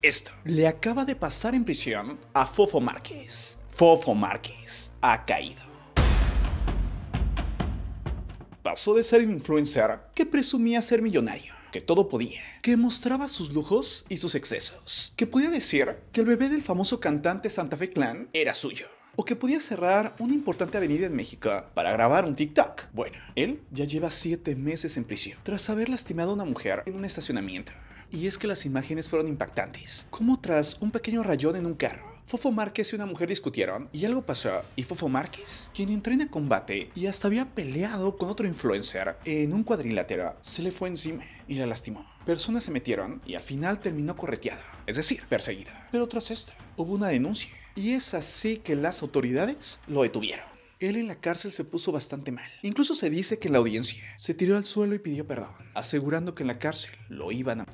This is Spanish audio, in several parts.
Esto le acaba de pasar en prisión a Fofo Márquez. Fofo Márquez ha caído. Pasó de ser un influencer que presumía ser millonario, que todo podía, que mostraba sus lujos y sus excesos, que podía decir que el bebé del famoso cantante Santa Fe Clan era suyo, o que podía cerrar una importante avenida en México para grabar un TikTok. Bueno, él ya lleva 7 meses en prisión tras haber lastimado a una mujer en un estacionamiento. Y es que las imágenes fueron impactantes, como tras un pequeño rayón en un carro. Fofo Márquez y una mujer discutieron y algo pasó. Y Fofo Márquez, quien entrena combate y hasta había peleado con otro influencer en un cuadrilátero, se le fue encima y la lastimó. Personas se metieron y al final terminó correteada, es decir, perseguida. Pero tras esto, hubo una denuncia y es así que las autoridades lo detuvieron. Él en la cárcel se puso bastante mal. Incluso se dice que en la audiencia se tiró al suelo y pidió perdón, asegurando que en la cárcel lo iban a...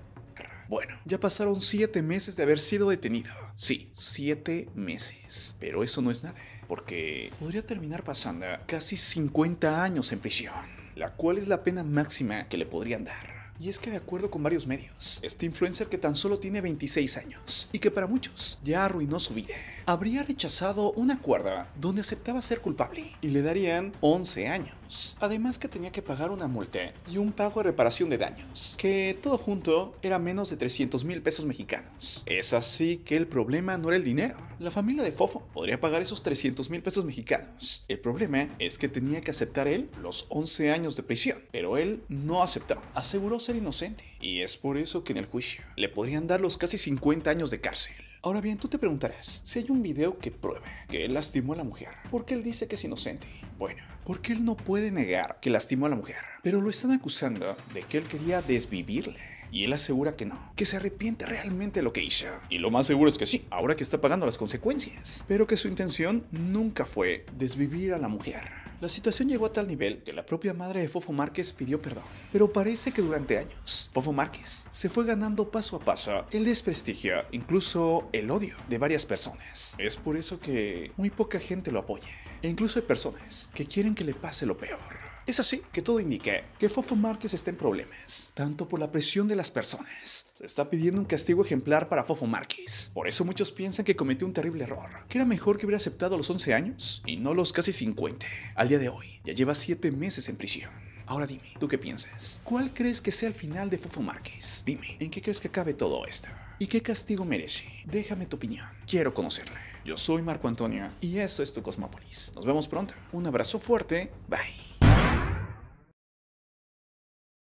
Bueno, ya pasaron 7 meses de haber sido detenido. Sí, 7 meses. Pero eso no es nada, porque podría terminar pasando casi 50 años en prisión, la cual es la pena máxima que le podrían dar. Y es que de acuerdo con varios medios, este influencer que tan solo tiene 26 años y que para muchos ya arruinó su vida, habría rechazado una cuerda donde aceptaba ser culpable y le darían 11 años. Además que tenía que pagar una multa y un pago de reparación de daños, que todo junto era menos de 300 mil pesos mexicanos. Es así que el problema no era el dinero. La familia de Fofo podría pagar esos 300 mil pesos mexicanos. El problema es que tenía que aceptar él los 11 años de prisión, pero él no aceptó. Aseguró ser inocente y es por eso que en el juicio le podrían dar los casi 50 años de cárcel. Ahora bien, tú te preguntarás si hay un video que pruebe que él lastimó a la mujer, porque él dice que es inocente. Bueno, porque él no puede negar que lastimó a la mujer, pero lo están acusando de que él quería desvivirle y él asegura que no, que se arrepiente realmente de lo que hizo. Y lo más seguro es que sí, ahora que está pagando las consecuencias, pero que su intención nunca fue desvivir a la mujer. La situación llegó a tal nivel que la propia madre de Fofo Márquez pidió perdón, pero parece que durante años Fofo Márquez se fue ganando paso a paso el desprestigio, incluso el odio de varias personas. Es por eso que muy poca gente lo apoya. E incluso hay personas que quieren que le pase lo peor. Es así que todo indique que Fofo Márquez está en problemas, tanto por la presión de las personas. Se está pidiendo un castigo ejemplar para Fofo Márquez. Por eso muchos piensan que cometió un terrible error, que era mejor que hubiera aceptado los 11 años y no los casi 50. Al día de hoy, ya lleva 7 meses en prisión. Ahora dime, ¿tú qué piensas? ¿Cuál crees que sea el final de Fofo Márquez? Dime, ¿en qué crees que acabe todo esto? ¿Y qué castigo merece? Déjame tu opinión. Quiero conocerle. Yo soy Marco Antonio y esto es tu cosmopolis. Nos vemos pronto. Un abrazo fuerte. Bye.